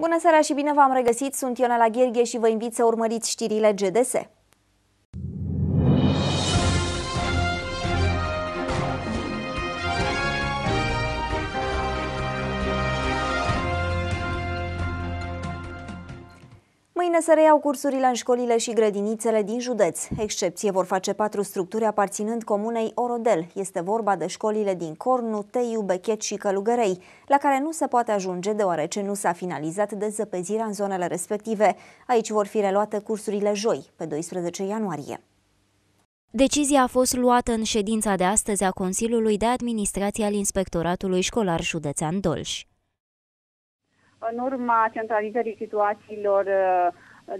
Bună seara și bine v-am regăsit! Sunt Iona la Gherghe și vă invit să urmăriți știrile GDS. Mâine se reiau cursurile în școlile și grădinițele din județ. Excepție vor face patru structuri aparținând comunei Orodel. Este vorba de școlile din Cornu, Teiu, Bechet și Călugărei, la care nu se poate ajunge deoarece nu s-a finalizat dezăpezirea în zonele respective. Aici vor fi reluate cursurile joi, pe 12 ianuarie. Decizia a fost luată în ședința de astăzi a Consiliului de Administrație al Inspectoratului Școlar Județean Dolj în urma centralizării situațiilor uh,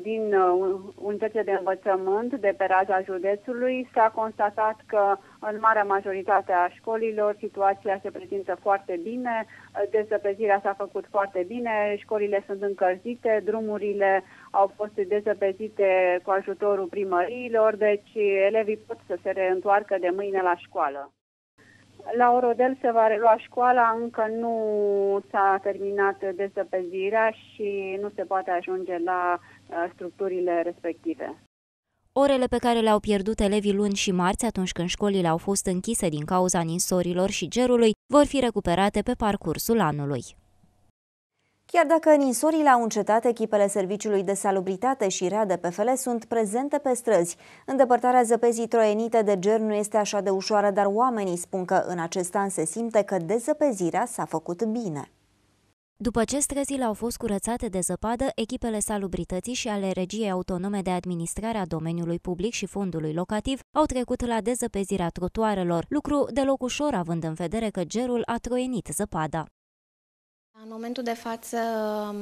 din uh, unitățile de învățământ de pe raza județului, s-a constatat că în marea majoritate a școlilor situația se prezintă foarte bine, uh, dezăpezirea s-a făcut foarte bine, școlile sunt încălzite, drumurile au fost dezăpezite cu ajutorul primăriilor, deci elevii pot să se reîntoarcă de mâine la școală. La Orodel se va relua școala, încă nu s-a terminat dezăpezirea și nu se poate ajunge la uh, structurile respective. Orele pe care le-au pierdut elevii luni și marți atunci când școlile au fost închise din cauza ninsorilor și gerului vor fi recuperate pe parcursul anului. Chiar dacă în insorile au încetat, echipele Serviciului de Salubritate și rea de PFL sunt prezente pe străzi. Îndepărtarea zăpezii troienite de ger nu este așa de ușoară, dar oamenii spun că în acest an se simte că dezăpezirea s-a făcut bine. După ce străzile au fost curățate de zăpadă, echipele salubrității și ale regiei autonome de administrare a domeniului public și fondului locativ au trecut la dezăpezirea trotuarelor, lucru deloc ușor având în vedere că gerul a troienit zăpada. În momentul de față, um,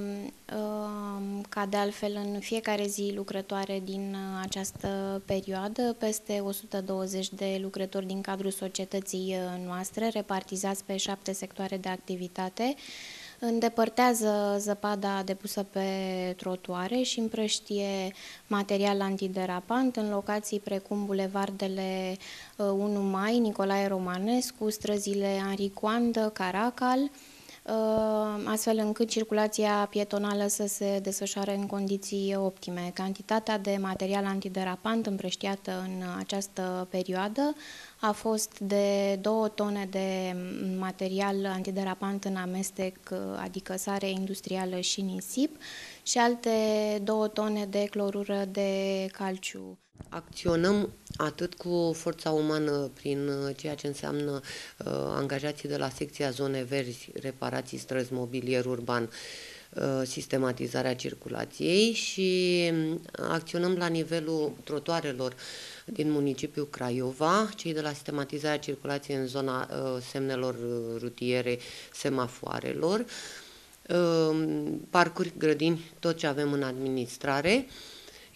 um, ca de altfel în fiecare zi lucrătoare din uh, această perioadă, peste 120 de lucrători din cadrul societății uh, noastre, repartizați pe șapte sectoare de activitate, îndepărtează zăpada depusă pe trotuare și împrăștie material antiderapant în locații precum bulevardele 1 uh, Mai, Nicolae Romanescu, străzile Anricoandă, Caracal, Ehm, astfel încât circulația pietonală să se desfășoare în condiții optime. Cantitatea de material antiderapant împrăștiată în această perioadă a fost de două tone de material antiderapant în amestec, adică sare industrială și nisip, și alte două tone de clorură de calciu. Acționăm atât cu forța umană prin uh, ceea ce înseamnă uh, angajații de la secția zone verzi, reparații străzi, mobilier urban, uh, Uh, sistematizarea circulației și mm, acționăm la nivelul trotuarelor din municipiul Craiova. Cei de la sistematizarea circulației în zona uh, semnelor uh, rutiere, semafoarelor, parcuri, grădini, tot ce avem în administrare.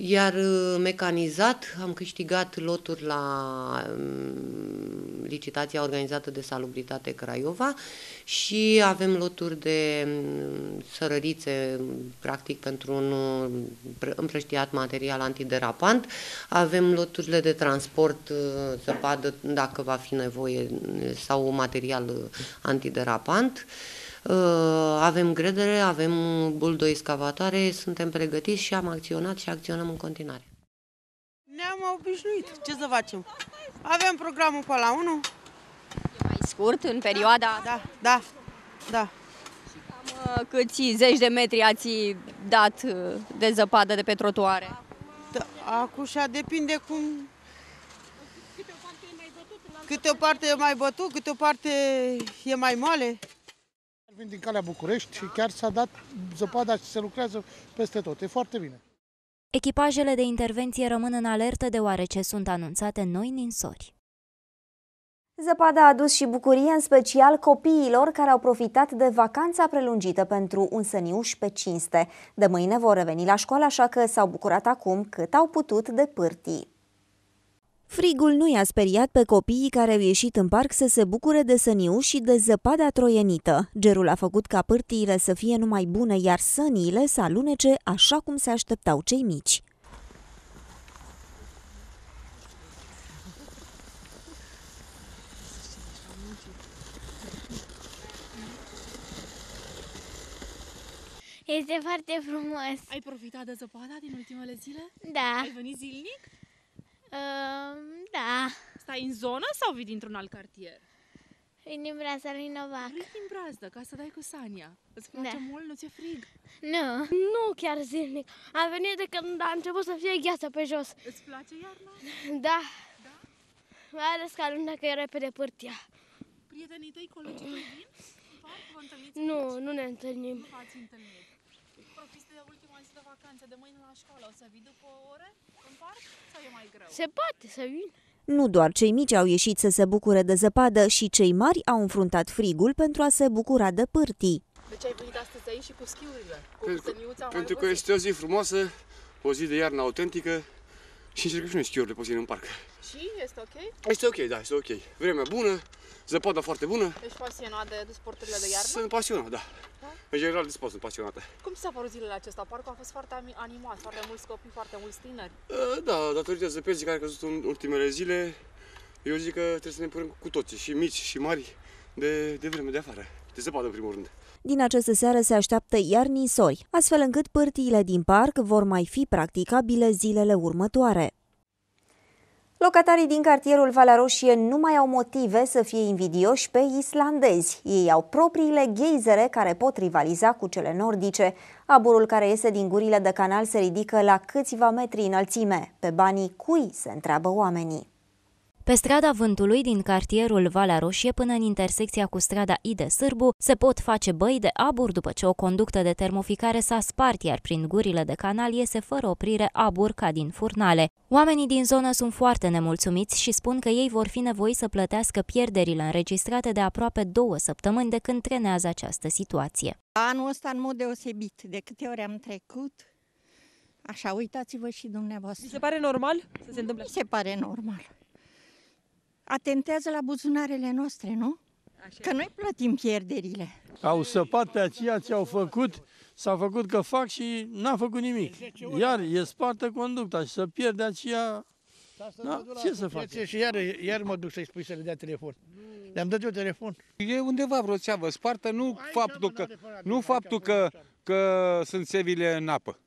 Iar uh, mecanizat am câștigat loturi la um, licitația organizată de Salubritate Craiova și avem loturi de um, sărărițe, practic pentru un uh, împrăștiat material antiderapant. Avem loturile de transport uh, zăpadă, dacă va fi nevoie, sau material antiderapant. Uh, avem gredere, avem buldo excavatare, suntem pregătiți și am acționat și acționăm în continuare. Ne-am obișnuit, ce să facem? Avem programul pe la 1. E mai scurt în perioada... Da, da, da, da. Și uh, câți zeci de metri ați dat uh, de zăpadă de pe trotuare? Da, acușa depinde cum... Câte o parte e mai bătut, câte o parte e mai moale. Vin din calea București și chiar s-a dat zăpada și se lucrează peste tot. E foarte bine. Echipajele de intervenție rămân în alertă deoarece sunt anunțate noi ninsori. Zăpada a adus și bucurie, în special copiilor care au profitat de vacanța prelungită pentru un săniuș pe cinste. De mâine vor reveni la școală, așa că s-au bucurat acum cât au putut de pârtii. Frigul nu i-a speriat pe copiii care au ieșit în parc să se bucure de săniu și de zăpada troienită. Gerul a făcut ca pârtiile să fie numai bune, iar săniile să alunece așa cum se așteptau cei mici. Este foarte frumos. Ai profitat de zăpada din ultimele zile? Da. Ai venit zilnic? Uh, da. Stai în zonă sau vii dintr-un alt cartier? Din brazdă lui Novac. Vin din brazdă, ca să dai cu Sania. Îți place da. mult? Nu ți-e frig? Nu. Nu chiar zilnic. A venit de când a început să fie gheață pe jos. Îți place iarna? Da. Da? Mai ales că alună că e repede pârtia. Prietenii tăi, colegii tăi vin? nu, nu ne întâlnim. Nu v-ați întâlnit. Profit de ultima zi de vacanță, de mâine la școală. O să vii după o în parc sau e mai greu? Se poate să vin. Nu doar cei mici au ieșit să se bucure de zăpadă și cei mari au înfruntat frigul pentru a se bucura de pârtii. De ce ai venit astăzi aici și cu schiurile, cu pentru, pentru că este o zi frumoasă, o zi de iarnă autentică, și încercăm și noi schiurile puțin în parc. Și? Este ok? Este ok, da, este ok. Vremea bună, zăpada foarte bună. Ești pasionat de, de sporturile de iarnă? Sunt pasionat, da. da? În general de sport sunt pasionată. Cum s-a părut zilele acesta? Parcul a fost foarte animat, foarte mulți copii, foarte mulți tineri. Uh, da, datorită zăpezii care a căzut în ultimele zile, eu zic că trebuie să ne punem cu toții, și mici și mari, de, de vreme de afară. De zăpadă, în primul rând. Din această seară se așteaptă iar nisori, astfel încât pârtiile din parc vor mai fi practicabile zilele următoare. Locatarii din cartierul Valea Roșie nu mai au motive să fie invidioși pe islandezi. Ei au propriile gheizere care pot rivaliza cu cele nordice. Aburul care iese din gurile de canal se ridică la câțiva metri înălțime. Pe banii cui se întreabă oamenii? Pe strada Vântului din cartierul Valea Roșie până în intersecția cu strada Ide Sârbu se pot face băi de abur după ce o conductă de termoficare s-a spart, iar prin gurile de canal iese fără oprire abur ca din furnale. Oamenii din zonă sunt foarte nemulțumiți și spun că ei vor fi nevoiți să plătească pierderile înregistrate de aproape două săptămâni de când trenează această situație. Anul ăsta în mod deosebit, de câte ori am trecut, așa, uitați-vă și dumneavoastră. Mi se pare normal să se întâmple? Mi se pare normal atentează la buzunarele noastre, nu? Că noi plătim pierderile. Au săpat pe aceea ce au făcut, s-a făcut că fac și n-a făcut nimic. Iar e spartă conducta și să pierde aceea... Da? da ce să fac? Și iar, iar mă duc să-i spui să le dea telefon. Le-am dat eu telefon. E undeva vreo țeavă spartă, nu faptul că, nu faptul că, că sunt sevile în apă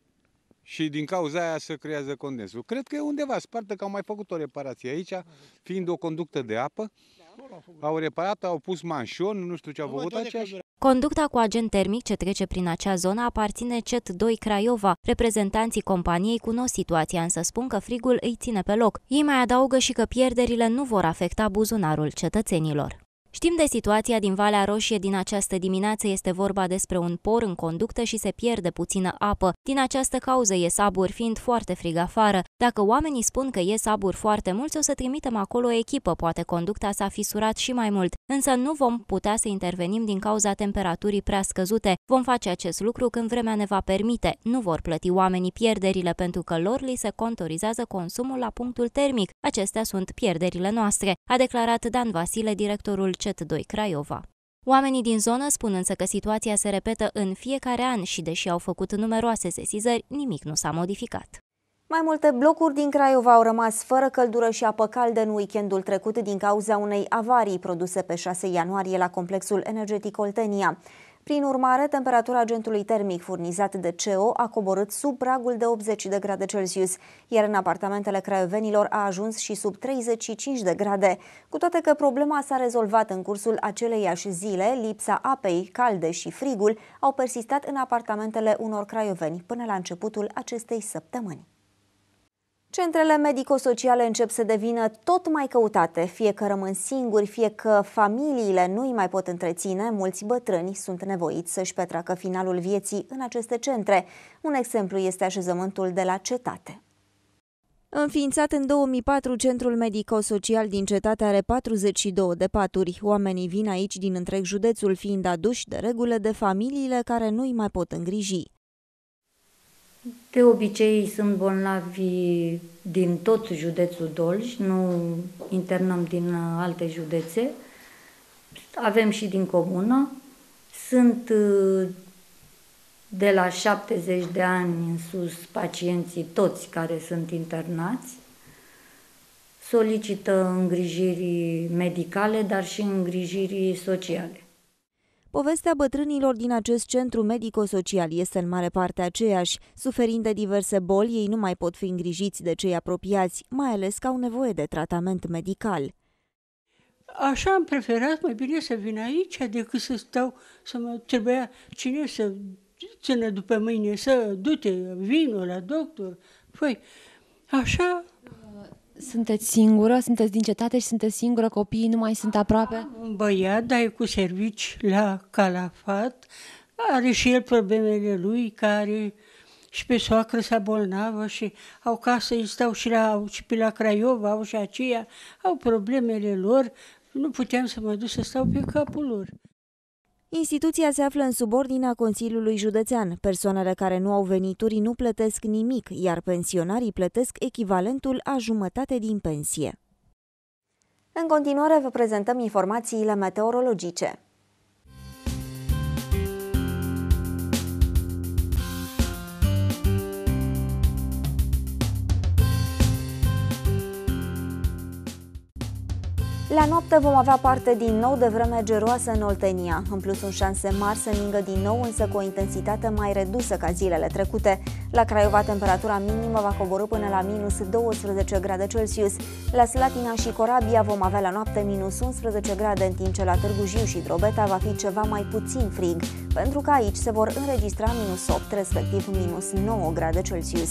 și din cauza aia se creează condensul. Cred că e undeva spartă că au mai făcut o reparație aici, da. fiind o conductă de apă. Da. Au reparat, au pus manșon, nu știu ce au făcut aceea. Conducta cu agent termic ce trece prin acea zonă aparține CET2 Craiova. Reprezentanții companiei cunosc situația, însă spun că frigul îi ține pe loc. Ei mai adaugă și că pierderile nu vor afecta buzunarul cetățenilor. Știm de situația din Valea Roșie din această dimineață, este vorba despre un por în conductă și se pierde puțină apă. Din această cauză e sabur fiind foarte frig afară. Dacă oamenii spun că e sabur foarte mult, o să trimitem acolo o echipă, poate conducta s-a fisurat și mai mult, însă nu vom putea să intervenim din cauza temperaturii prea scăzute. Vom face acest lucru când vremea ne va permite. Nu vor plăti oamenii pierderile pentru că lor li se contorizează consumul la punctul termic. Acestea sunt pierderile noastre, a declarat Dan Vasile, directorul Cet 2 Craiova. Oamenii din zonă spun însă că situația se repetă în fiecare an și deși au făcut numeroase sesizări, nimic nu s-a modificat. Mai multe blocuri din Craiova au rămas fără căldură și apă caldă în weekendul trecut din cauza unei avarii produse pe 6 ianuarie la complexul energetic Oltenia. Prin urmare, temperatura agentului termic furnizat de CO a coborât sub pragul de 80 de grade Celsius, iar în apartamentele craiovenilor a ajuns și sub 35 de grade. Cu toate că problema s-a rezolvat în cursul aceleiași zile, lipsa apei calde și frigul au persistat în apartamentele unor craioveni până la începutul acestei săptămâni. Centrele medico-sociale încep să devină tot mai căutate, fie că rămân singuri, fie că familiile nu îi mai pot întreține, mulți bătrâni sunt nevoiți să-și petreacă finalul vieții în aceste centre. Un exemplu este așezământul de la cetate. Înființat în 2004, Centrul Medico-Social din cetate are 42 de paturi. Oamenii vin aici din întreg județul, fiind aduși de regulă de familiile care nu îi mai pot îngriji. De obicei sunt bolnavi din tot județul Dolj, nu internăm din alte județe. Avem și din comună. Sunt uh, de la 70 de ani în sus pacienții toți care sunt internați. Solicită îngrijiri medicale, dar și îngrijiri sociale. Povestea bătrânilor din acest centru medico-social este în mare parte aceeași. Suferind de diverse boli, ei nu mai pot fi îngrijiți de cei apropiați, mai ales că au nevoie de tratament medical. Așa am preferat mai bine să vin aici decât să stau, să mă trebuia cine să țină după mâine, să du-te, vină la doctor. Păi, așa sunteți singură? Sunteți din cetate și sunteți singură? Copiii nu mai sunt aproape? Am un băiat, dar e cu servici la calafat. Are și el problemele lui, care și pe soacră s-a bolnavă și au casă, îi stau și la, au și pe la Craiova, au și aceia, au problemele lor, nu puteam să mă duc să stau pe capul lor. Instituția se află în subordinea Consiliului Județean. Persoanele care nu au venituri nu plătesc nimic, iar pensionarii plătesc echivalentul a jumătate din pensie. În continuare vă prezentăm informațiile meteorologice. La noapte vom avea parte din nou de vreme geroasă în Oltenia. În plus, un șanse mari să ningă din nou, însă cu o intensitate mai redusă ca zilele trecute. La Craiova, temperatura minimă va coborâ până la minus 12 grade Celsius. La Slatina și Corabia vom avea la noapte minus 11 grade, în timp ce la Târgu Jiu și Drobeta va fi ceva mai puțin frig, pentru că aici se vor înregistra minus 8, respectiv minus 9 grade Celsius.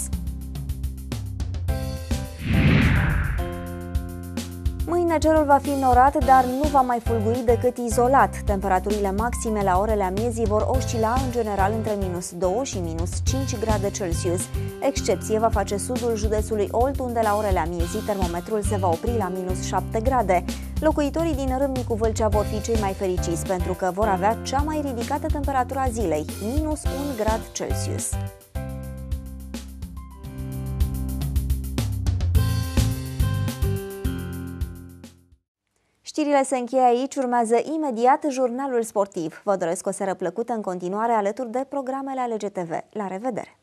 mâine cerul va fi norat, dar nu va mai fulgui decât izolat. Temperaturile maxime la orele amiezii vor oscila în general între minus 2 și minus 5 grade Celsius. Excepție va face sudul județului Olt, unde la orele amiezii termometrul se va opri la minus 7 grade. Locuitorii din Râmnicu Vâlcea vor fi cei mai fericiți pentru că vor avea cea mai ridicată temperatura zilei, minus 1 grad Celsius. Știrile se încheie aici, urmează imediat jurnalul sportiv. Vă doresc o seară plăcută în continuare alături de programele ale GTV. La revedere!